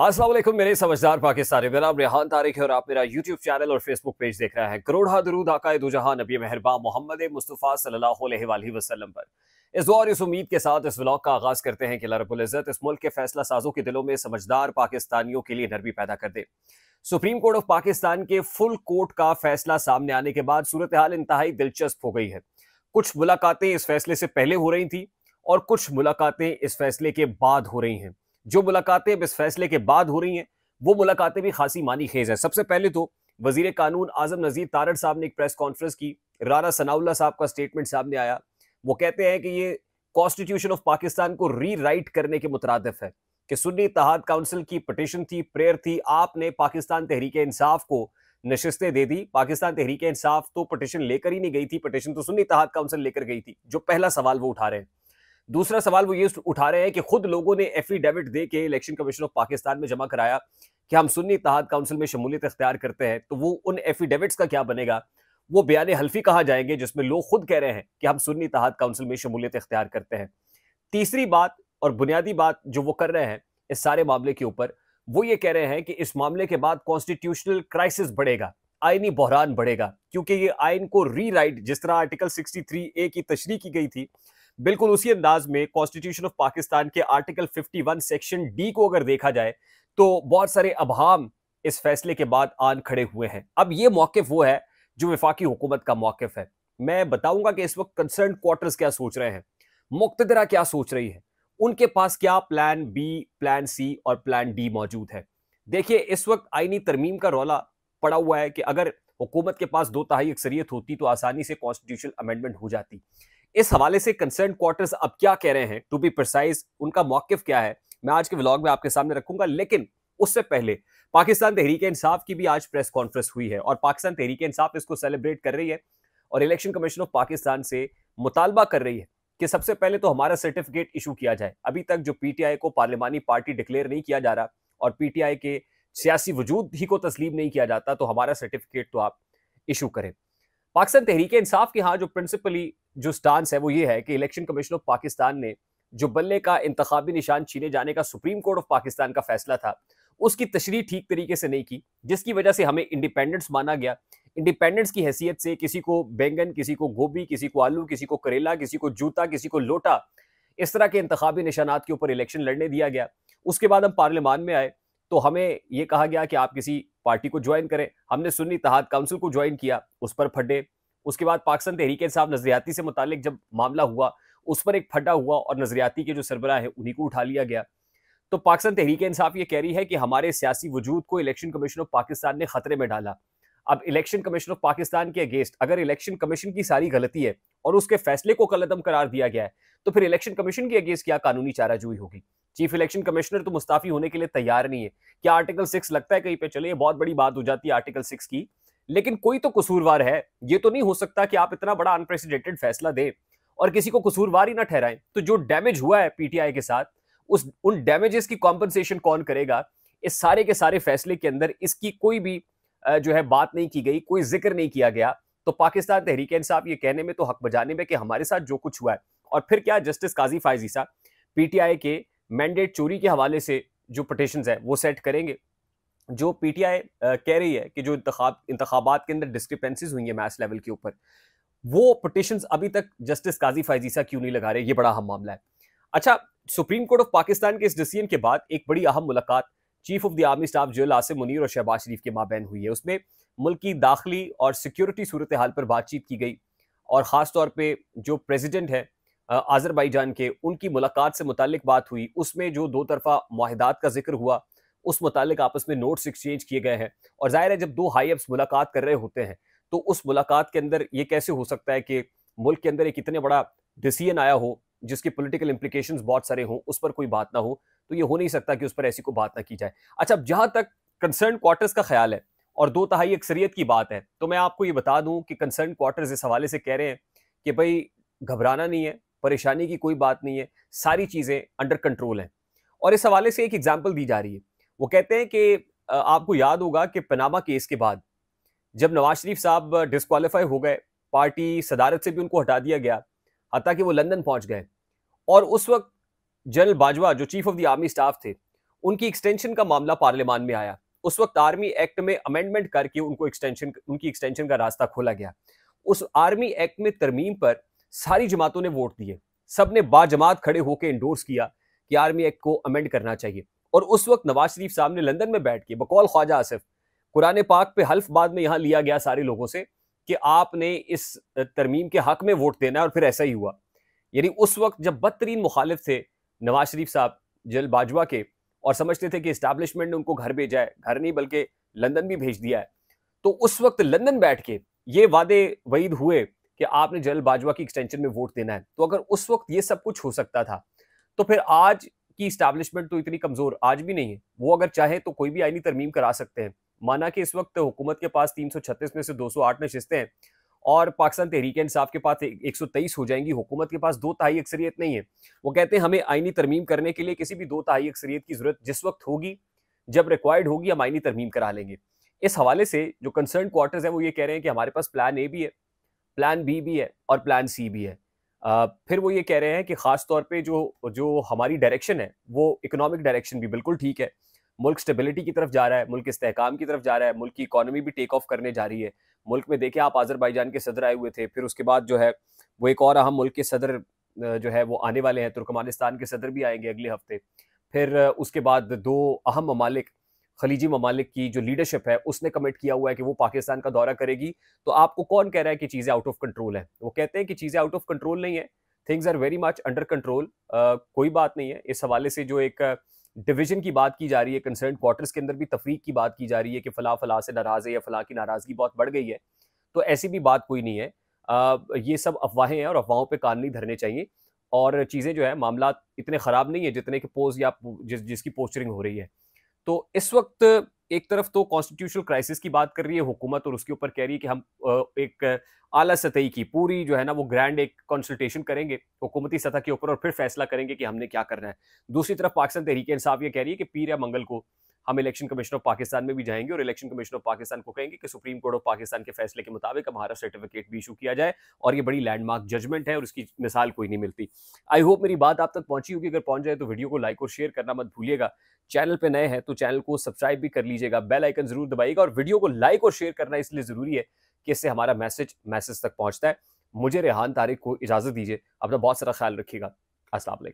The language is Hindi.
असलम मेरे समझदार पाकिस्तानी मेरा नाम रेहान तारिक है और आप मेरा यूट्यूब चैनल और फेसबुक पेज देख रहे हैं करोड़ा दरूद आकाए जहाँ नबी मेहरबा मोहम्मद मुस्तफ़ा सल्ला वसलम पर इस दौर इस उम्मीद के साथ इस ब्लॉग का आगाज़ करते हैं कि लरबुल्ज़त इस मुल्क के फैसला साजों के दिलों में समझदार पाकिस्तानियों के लिए नरमी पैदा कर दे सुप्रीम कोर्ट ऑफ पाकिस्तान के फुल कोर्ट का फैसला सामने आने के बाद सूरत हाल इंतहाई दिलचस्प हो गई है कुछ मुलाकातें इस फैसले से पहले हो रही थी और कुछ मुलाकातें इस फैसले के बाद हो रही हैं जो मुलाकातें अब इस फैसले के बाद हो रही हैं वो मुलाकातें भी खासी मानी खेज है सबसे पहले तो वजीर कानून आजम नज़ीर तारड़ साहब ने एक प्रेस कॉन्फ्रेंस की राना सनाउल्ला साहब का स्टेटमेंट सामने आया वो कहते हैं कि ये कॉन्स्टिट्यूशन ऑफ पाकिस्तान को री राइट करने के मुतरदफ है कि सुन्नी तहाद काउंसिल की पटिशन थी प्रेयर थी आपने पाकिस्तान तहरीक इंसाफ को नशस्तें दे दी पाकिस्तान तहरीक इंसाफ तो पटिशन लेकर ही नहीं गई थी पटिशन तो सुन्नी तहाद काउंसिल लेकर गई थी जो पहला सवाल वो उठा रहे हैं दूसरा सवाल वो ये उठा रहे हैं कि खुद लोगों ने एफिडेविट दे के इलेक्शन कमीशन ऑफ पाकिस्तान में जमा कराया कि हम सुन्नी इतिहाद काउंसिल में शमूलियत अख्तियार करते हैं तो वो उन एफिडेविट्स का क्या बनेगा वो बयान हल्फी कहा जाएंगे जिसमें लोग खुद कह रहे हैं कि हम सुन्नी इतिहाद काउंसिल में शमूलियत अख्तियार करते हैं तीसरी बात और बुनियादी बात जो वो कर रहे हैं इस सारे मामले के ऊपर वो ये कह रहे हैं कि इस मामले के बाद कॉन्स्टिट्यूशनल क्राइसिस बढ़ेगा आइनी बहरान बढ़ेगा क्योंकि ये आइन को रीराइट जिस तरह आर्टिकल 63 ए की तशरी की गई थी बिल्कुल उसी अंदाज में कॉन्स्टिट्यूशन ऑफ पाकिस्तान के आर्टिकल 51 सेक्शन डी को अगर देखा जाए तो बहुत सारे अभाम इस फैसले के बाद आन खड़े हुए हैं अब ये मौकफ वो है जो विफाकी हुकूमत का मौकफ है मैं बताऊंगा कि इस वक्त कंसर्न क्वार्टर्स क्या सोच रहे हैं मुख्तरा क्या सोच रही है उनके पास क्या प्लान बी प्लान सी और प्लान डी मौजूद है देखिए इस वक्त आईनी तरमीम का रौला पड़ा हुआ है कि अगर हुकूमत के पास दो तहाई अक्सरियत होती तो आसानी से कॉन्स्टिट्यूशन अमेंडमेंट हो जाती इस हवाले से कंसर्न क्वार्टर्स अब क्या कह रहे हैं टू बी प्रसाइज उनका मौकफ क्या है मैं आज के व्लॉग में आपके सामने रखूंगा लेकिन उससे पहले पाकिस्तान तहरीक इंसाफ की भी आज प्रेस कॉन्फ्रेंस हुई है और पाकिस्तान तहरीक इंसाफ इसको सेलिब्रेट कर रही है और इलेक्शन कमीशन ऑफ पाकिस्तान से मुतालबा कर रही है कि सबसे पहले तो हमारा सर्टिफिकेट इशू किया जाए अभी तक जो पीटीआई को पार्लिमानी पार्टी डिक्लेयर नहीं किया जा रहा और पीटीआई के सियासी वजूद ही को तस्लीम नहीं किया जाता तो हमारा सर्टिफिकेट तो आप इशू करें पाकिस्तान तहरीक इंसाफ के यहाँ जो प्रिंसिपली जो स्टांस है वो ये है कि इलेक्शन कमीशन ऑफ पाकिस्तान ने जो बल्ले का इंतबी निशान छीने जाने का सुप्रीम कोर्ट ऑफ पाकिस्तान का फैसला था उसकी तशरी ठीक तरीके से नहीं की जिसकी वजह से हमें इंडिपेंडेंस माना गया इंडिपेंडेंस की हैसियत से किसी को बैंगन किसी को गोभी किसी को आलू किसी को करेला किसी को जूता किसी को लोटा इस तरह के इंतबी निशानात के ऊपर इलेक्शन लड़ने दिया गया उसके बाद हम पार्लियामान में आए तो हमें ये कहा गया कि आप किसी पार्टी को ज्वाइन करें हमने सुन्नी तहाद काउंसिल को ज्वाइन किया उस पर फटे उसके बाद पाकिस्तान तहरीक साहब नजरियाती से मुतल जब मामला हुआ उस पर एक फटा हुआ और नजरियाती के जो सरबराह है उन्हीं को उठा लिया गया तो पाकिस्तान तहरीक इंसाफ ये कह रही है कि हमारे सियासी वजूद को इलेक्शन कमीशन ऑफ पाकिस्तान ने खतरे में डाला अब इलेक्शन कमीशन ऑफ पाकिस्तान के अगेंस्ट अगर इलेक्शन कमीशन की सारी गलती है और उसके फैसले को कलदम करार दिया गया है तो फिर इलेक्शन कमीशन के अगेंस्ट क्या कानूनी चाराजूई होगी चीफ इलेक्शन कमिश्नर तो मुस्ताफी होने के लिए तैयार नहीं है क्या आर्टिकल सिक्स लगता है कहीं पे चले ये बहुत बड़ी बात हो जाती है आर्टिकल सिक्स की लेकिन कोई तो कसूरवार है ये तो नहीं हो सकता कि आप इतना बड़ा अनप्रेसिडेंटेड फैसला दें और किसी को कसूरवार ही ना ठहराएं तो जो डैमेज हुआ है पीटीआई के साथ उस उन डैमेजेस की कॉम्पनसेशन कौन करेगा इस सारे के सारे फैसले के अंदर इसकी कोई भी जो है बात नहीं की गई कोई जिक्र नहीं किया गया तो पाकिस्तान तहरीक इंसाफ ये कहने में तो हक बजाने में कि हमारे साथ जो कुछ हुआ है और फिर क्या जस्टिस काजी फायजी साहब पीटीआई के मैंडेट चोरी के हवाले से जो पटिशन है वो सेट करेंगे जो पीटीआई कह रही है कि जो इंतबात के अंदर डिस्क्रिपेंसीज हुई हैं मैच लेवल के ऊपर वो पटिशन अभी तक जस्टिस काजी फाइजीसा क्यों नहीं लगा रहे ये बड़ा अहम मामला है अच्छा सुप्रीम कोर्ट ऑफ पाकिस्तान के इस डिसीजन के बाद एक बड़ी अहम मुलाकात chief of the army staff general Asim Munir और शहबाज शरीफ के माबेन हुई है उसमें मुल्क की दाखिली और सिक्योरिटी सूरत हाल पर बातचीत की गई और ख़ास तौर पर जो प्रेजिडेंट है आज़रबाईजान के उनकी मुलाकात से मुतक बात हुई उसमें जो दो तरफा माहदात का जिक्र हुआ उस मुतल आपस में नोट्स एक्सचेंज किए गए हैं और ज़ाहिर है जब दो हाई अप्स मुलाकात कर रहे होते हैं तो उस मुलाकात के अंदर ये कैसे हो सकता है कि मुल्क के अंदर एक इतने बड़ा डिसीजन आया हो जिसके पॉलिटिकल इम्प्लीकेशन बहुत सारे हों उस पर कोई बात ना हो तो ये हो नहीं सकता कि उस पर ऐसी कोई बात ना की जाए अच्छा अब जहाँ तक कंसर्न क्वार्टर्स का ख्याल है और दो तहाई अक्सरियत की बात है तो मैं आपको ये बता दूँ कि कंसर्न क्वार्टर्स इस हवाले से कह रहे हैं कि भाई घबराना नहीं है परेशानी की कोई बात नहीं है सारी चीज़ें अंडर कंट्रोल हैं और इस हवाले से एक एग्जाम्पल दी जा रही है वो कहते हैं कि आपको याद होगा कि पनामा केस के बाद जब नवाज शरीफ साहब डिसक्वालीफाई हो गए पार्टी सदारत से भी उनको हटा दिया गया हत्या कि वो लंदन पहुंच गए और उस वक्त जनरल बाजवा जो chief of the army staff थे उनकी एक्सटेंशन का मामला पार्लियामान में आया उस वक्त आर्मी एक्ट में अमेंडमेंट करके उनको एक्सटेंशन उनकी एक्सटेंशन का रास्ता खोला गया उस आर्मी एक्ट में तरमीम पर सारी जमातों ने वोट दिए सब ने बाजमात खड़े होकर इंडोर्स किया कि आर्मी एक्ट को अमेंड करना चाहिए और उस वक्त नवाज शरीफ साहब ने लंदन में बैठ के बकौल ख्वाजा आसिफ कुरान पाक पे हल्फ बाद में यहाँ लिया गया सारे लोगों से कि आपने इस तरमीम के हक में वोट देना है और फिर ऐसा ही हुआ यानी उस वक्त जब बदतरीन मुखालिफ थे नवाज शरीफ साहब जल बाजवा के और समझते थे कि इस्टेब्लिशमेंट ने उनको घर भेजा है घर नहीं बल्कि लंदन भी भेज दिया है तो उस वक्त लंदन बैठ के ये वादे वईद हुए कि आपने जनरल बाजवा की एक्सटेंशन में वोट देना है तो अगर उस वक्त ये सब कुछ हो सकता था तो फिर आज की इस्टेब्लिशमेंट तो इतनी कमज़ोर आज भी नहीं है वो अगर चाहे तो कोई भी आईनी तरमीम करा सकते हैं माना कि इस वक्त हुकूमत के पास तीन में से 208 नशस्तें हैं और पाकिस्तान तहरीक इंसाफ के पास एक सौ तेईस हो जाएंगी हुकूमत के पास दो तहाई अक्सरियत नहीं है वो कहते हैं हमें आइनी तरमीम करने के लिए किसी भी दो तहाई अक्सरियत की ज़रूरत जिस वक्त होगी जब रिक्वायर्ड होगी हम आईनी तरमीम करा लेंगे इस हवाले से जो कंसर्न क्वार्टर्स हैं वो ये कह रहे हैं कि हमारे पास प्लान ए भी है प्लान बी भी है और प्लान सी भी है फिर वो ये कह रहे हैं कि ख़ास तौर पे जो जो हमारी डायरेक्शन है वो इकोनॉमिक डायरेक्शन भी बिल्कुल ठीक है मुल्क स्टेबिलिटी की तरफ जा रहा है मुल्क इस्तेकाम की तरफ जा रहा है मुल्क की इकानमी भी टेक ऑफ करने जा रही है मुल्क में देखे आप आज़रबाईजान के सदर आए हुए थे फिर उसके बाद जो है वो एक और अहम मुल्क के सदर जो है वो आने वाले हैं तुर्कमानिस्तान के सदर भी आएंगे अगले हफ्ते फिर उसके बाद दो अहम ममालिक खलीजी ममालिक की जो लीडरशिप है उसने कमिट किया हुआ है कि वो पाकिस्तान का दौरा करेगी तो आपको कौन कह रहा है कि चीज़ें आउट ऑफ कंट्रोल है वो कहते हैं कि चीज़ें आउट ऑफ कंट्रोल नहीं है things are very much under control कोई बात नहीं है इस हवाले से जो एक डिवीजन की बात की जा रही है कंसर्न क्वार्टर्स के अंदर भी तफरीक की बात की जा रही है कि फला फला से नाराज़ है या फला की नाराज़गी बहुत बढ़ गई है तो ऐसी भी बात कोई नहीं है आ, ये सब अफवाहें हैं और अफवाहों पर कान नहीं धरने चाहिए और चीज़ें जो है मामला इतने ख़राब नहीं है जितने कि पोज या जिस जिसकी पोस्टरिंग हो रही है तो इस वक्त एक तरफ तो कॉन्स्टिट्यूशनल क्राइसिस की बात कर रही है हुकूमत और उसके ऊपर कह रही है कि हम एक आला सतह की पूरी जो है ना वो ग्रैंड एक कंसल्टेशन करेंगे हुकूमती सतह के ऊपर और फिर फैसला करेंगे कि हमने क्या करना है दूसरी तरफ पाकिस्तान तहरीक इंसाफ ये कह रही है कि पीर या मंगल को हम इलेक्शन कमीशन ऑफ पाकिस्तान में भी जाएंगे और इलेक्शन कमीशन ऑफ पाकिस्तान को कहेंगे कि सुप्रीम कोर्ट ऑफ पाकिस्तान के फैसले के मुताबिक हमारा सर्टिफिकेट भी इशू किया जाए और ये बड़ी लैंडमार्क जजमेंट है और उसकी मिसाल कोई नहीं मिलती आई होप मेरी बात आप तक पहुंची होगी अगर पहुंच जाए तो वीडियो को लाइक और शेयर करना मत भूलिएगा चैनल पर नए हैं तो चैनल को सब्सक्राइब भी कर लीजिएगा बेल आइकन जरूर दबाइएगा और वीडियो को लाइक और शेयर करना इसलिए जरूरी है कि इससे हमारा मैसेज मैसेज तक पहुंचता है मुझे रेहान तारिक को इजाजत दीजिए अपना बहुत सारा ख्याल रखिएगा असल